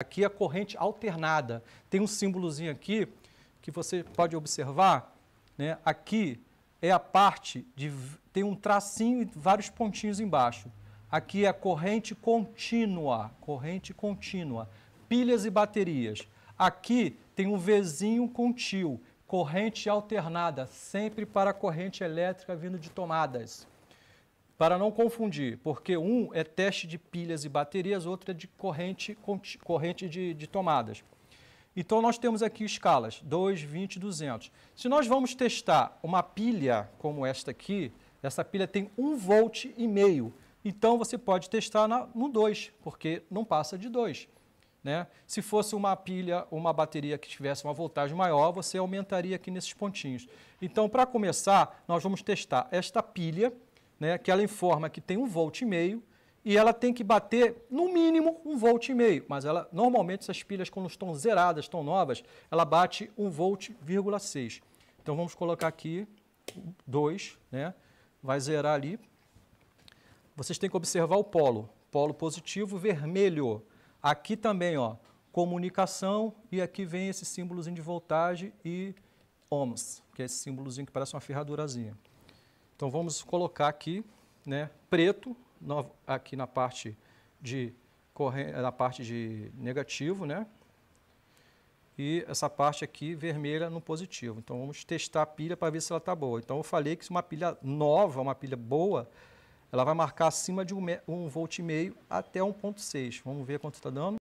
aqui a corrente alternada. Tem um símbolozinho aqui que você pode observar, né? Aqui é a parte de tem um tracinho e vários pontinhos embaixo. Aqui é a corrente contínua, corrente contínua, pilhas e baterias. Aqui tem um Vzinho contil, corrente alternada, sempre para a corrente elétrica vindo de tomadas para não confundir, porque um é teste de pilhas e baterias, outro é de corrente, corrente de, de tomadas. Então, nós temos aqui escalas, 2, 20, 200. Se nós vamos testar uma pilha como esta aqui, essa pilha tem um volt e meio. Então, você pode testar na, no 2, porque não passa de 2. Né? Se fosse uma pilha, uma bateria que tivesse uma voltagem maior, você aumentaria aqui nesses pontinhos. Então, para começar, nós vamos testar esta pilha, né, que ela informa que tem um volt e meio e ela tem que bater no mínimo um volt e meio, mas ela normalmente essas pilhas quando estão zeradas, estão novas, ela bate um volt, Então vamos colocar aqui 2, né? Vai zerar ali. Vocês têm que observar o polo, polo positivo vermelho. Aqui também, ó, comunicação e aqui vem esse símbolozinho de voltagem e ohms, que é esse símbolozinho que parece uma ferradurazinha. Então vamos colocar aqui, né, preto no, aqui na parte de na parte de negativo, né? E essa parte aqui vermelha no positivo. Então vamos testar a pilha para ver se ela está boa. Então eu falei que uma pilha nova, uma pilha boa, ela vai marcar acima de 1,5 um, um volt e meio até 1,6. Vamos ver quanto está dando.